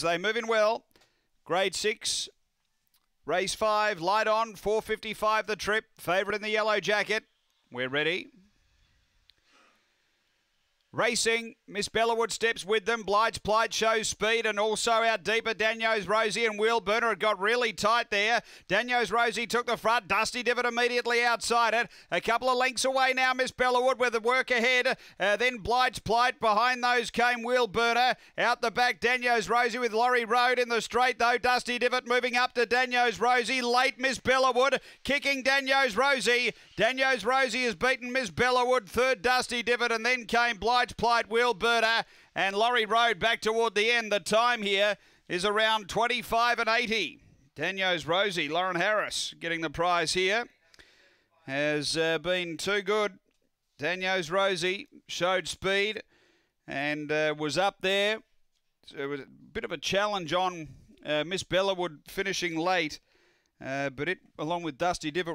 They move in well. Grade six. Race five. Light on. 455 the trip. Favourite in the yellow jacket. We're ready. Racing, Miss Bellawood steps with them. Blige plight shows speed and also out deeper. Daniels Rosie and Will Burner had got really tight there. Daniels Rosie took the front. Dusty Divot immediately outside it. A couple of lengths away now, Miss Bellawood with the work ahead. Uh, then Blige plight Behind those came Will Burner. Out the back, Daniels Rosie with Laurie Road in the straight though. Dusty Divot moving up to Daniels Rosie. Late Miss Bellawood kicking Daniels Rosie. Daniels Rosie has beaten Miss Bellawood. Third Dusty Divot and then came Blige Plight, Will Berta, and Laurie Road back toward the end. The time here is around 25 and 80. Daniel's Rosie, Lauren Harris getting the prize here. Has uh, been too good. Daniel's Rosie showed speed and uh, was up there. So it was a bit of a challenge on uh, Miss Bellawood finishing late, uh, but it, along with Dusty Dibbett,